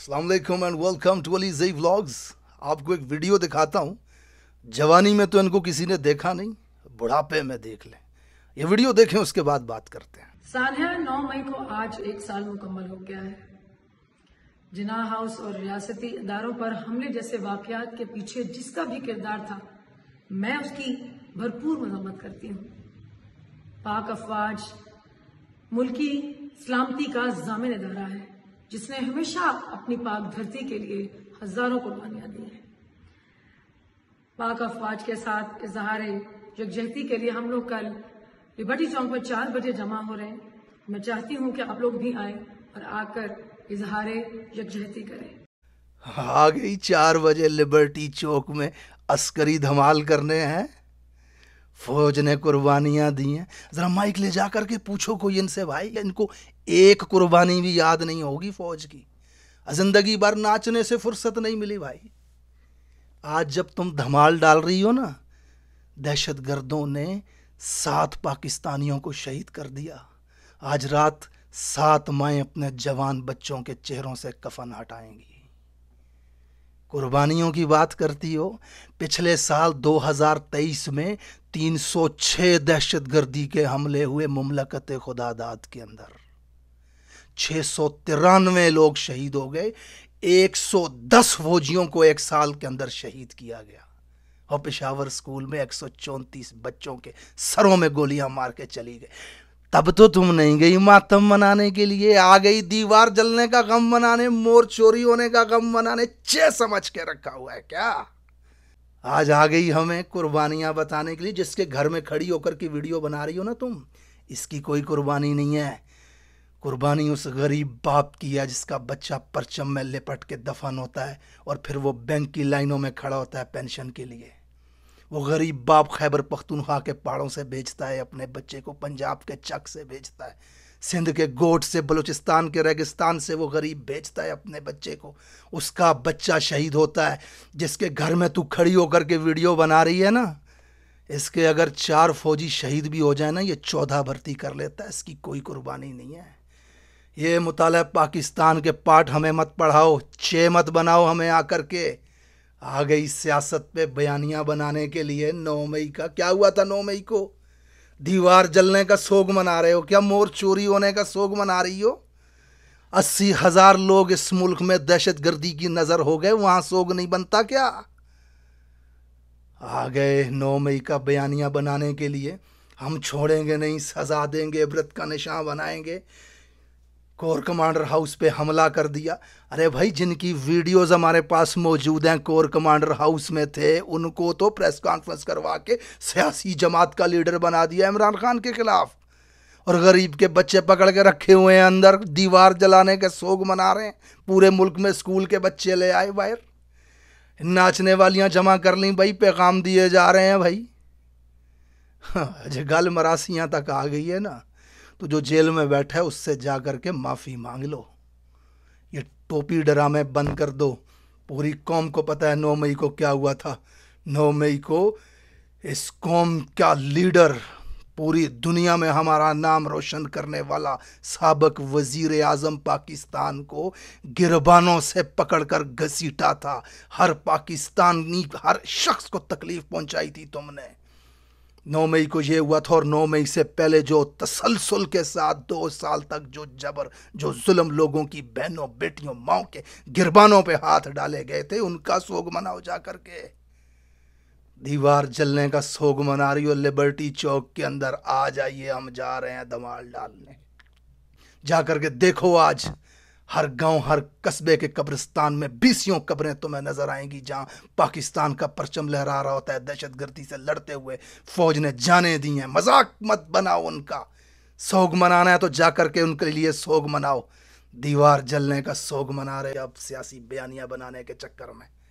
अलैक्म and welcome to Alizai vlogs आपको एक video दिखाता हूँ जवानी में तो इनको किसी ने देखा नहीं बुढ़ापे में देख लें ये वीडियो देखें उसके बाद बात करते हैं साल है नौ मई को आज एक साल मुकम्मल हो गया है जिना हाउस और रियासती इदारों पर हमले जैसे वाकयात के पीछे जिसका भी किरदार था मैं उसकी भरपूर मजम्मत करती हूँ पाक अफवाज मुल्की सलामती का जामिन इदारा है जिसने हमेशा अपनी पाक धरती के लिए हजारों कुर्बानियां दी हैं पाक अफवाज के साथ इजहार यकजहती के लिए हम लोग कल लिबर्टी चौक पर चार बजे जमा हो रहे हैं मैं चाहती हूँ कि आप लोग भी आए और आकर इजहार यकजहती करें आ गई चार बजे लिबर्टी चौक में अस्करी धमाल करने हैं फौज ने कुर्बानियाँ दी हैं ज़रा माइक ले जा करके पूछो कोई इनसे भाई इनको एक कुर्बानी भी याद नहीं होगी फौज की ज़िंदगी भर नाचने से फुर्सत नहीं मिली भाई आज जब तुम धमाल डाल रही हो ना दहशत गर्दों ने सात पाकिस्तानियों को शहीद कर दिया आज रात सात माएँ अपने जवान बच्चों के चेहरों से कफन हटाएंगी कुर्बानियों की बात करती हो पिछले साल 2023 में तीन सौ छः दहशत गर्दी के हमले हुए ममलकत खुदादाद के अंदर छः सौ तिरानवे लोग शहीद हो गए एक सौ दस फौजियों को एक साल के अंदर शहीद किया गया और पेशावर स्कूल में एक सौ चौंतीस बच्चों के सरों में गोलियां मार के चली गई तब तो तुम नहीं गई मातम मनाने के लिए आ गई दीवार जलने का गम मनाने मोर चोरी होने का गम मनाने चे समझ के रखा हुआ है क्या आज आ गई हमें कुर्बानियाँ बताने के लिए जिसके घर में खड़ी होकर की वीडियो बना रही हो ना तुम इसकी कोई कुर्बानी नहीं है कुर्बानी उस गरीब बाप की है जिसका बच्चा परचम में लिपट के दफन होता है और फिर वो बैंक की लाइनों में खड़ा होता है पेंशन के लिए वो गरीब बाप खैबर पख्तूनख्वा के पहाड़ों से भेजता है अपने बच्चे को पंजाब के चक से भेजता है सिंध के गोट से बलूचिस्तान के रेगिस्तान से वो गरीब भेजता है अपने बच्चे को उसका बच्चा शहीद होता है जिसके घर में तू खड़ी होकर के वीडियो बना रही है ना इसके अगर चार फौजी शहीद भी हो जाए ना ये चौदह भर्ती कर लेता है इसकी कोई कुर्बानी नहीं है ये मुताल पाकिस्तान के पाठ हमें मत पढ़ाओ चे मत बनाओ हमें आकर के आ गई सियासत पे बयानियाँ बनाने के लिए नौ मई का क्या हुआ था नौ मई को दीवार जलने का शोक मना रहे हो क्या मोर चोरी होने का शोक मना रही हो अस्सी हजार लोग इस मुल्क में दहशत गर्दी की नजर हो गए वहां शोक नहीं बनता क्या आ गए नौ मई का बयानिया बनाने के लिए हम छोड़ेंगे नहीं सजा देंगे व्रत का निशान बनाएंगे कोर कमांडर हाउस पे हमला कर दिया अरे भाई जिनकी वीडियोस हमारे पास मौजूद हैं कोर कमांडर हाउस में थे उनको तो प्रेस कॉन्फ्रेंस करवा के सियासी जमात का लीडर बना दिया इमरान खान के खिलाफ और गरीब के बच्चे पकड़ के रखे हुए हैं अंदर दीवार जलाने के सोग मना रहे हैं पूरे मुल्क में स्कूल के बच्चे ले आए बाहर नाचने वालियाँ जमा कर ली भाई पैगाम दिए जा रहे हैं भाई हाँ गल मरासियाँ तक आ गई है ना तो जो जेल में बैठा है उससे जा कर के माफ़ी मांग लो ये टोपी ड्रामे बंद कर दो पूरी कौम को पता है नौ मई को क्या हुआ था नौ मई को इस कौम का लीडर पूरी दुनिया में हमारा नाम रोशन करने वाला सबक वजीर आज़म पाकिस्तान को गिरबानों से पकड़कर घसीटा था हर पाकिस्तानी हर शख्स को तकलीफ़ पहुंचाई थी तुमने नौ मई को ये हुआ था और नौ मई से पहले जो तसलसल के साथ दो साल तक जो जबर जो जुल्म लोगों की बहनों बेटियों माओ के गिरबानों पे हाथ डाले गए थे उनका सोग मनाओ जा करके दीवार जलने का सोग मना रही हो लिबर्टी चौक के अंदर आ जाइए हम जा रहे हैं दमाल डालने जा करके देखो आज हर गांव हर कस्बे के कब्रिस्तान में बीसियों कब्रें तुम्हें नजर आएंगी जहां पाकिस्तान का परचम लहरा रहा होता है दहशत गर्दी से लड़ते हुए फौज ने जाने दी हैं मजाक मत बनाओ उनका सोग मनाना है तो जा करके उनके लिए सोग मनाओ दीवार जलने का सोग मना रहे अब सियासी बयानियां बनाने के चक्कर में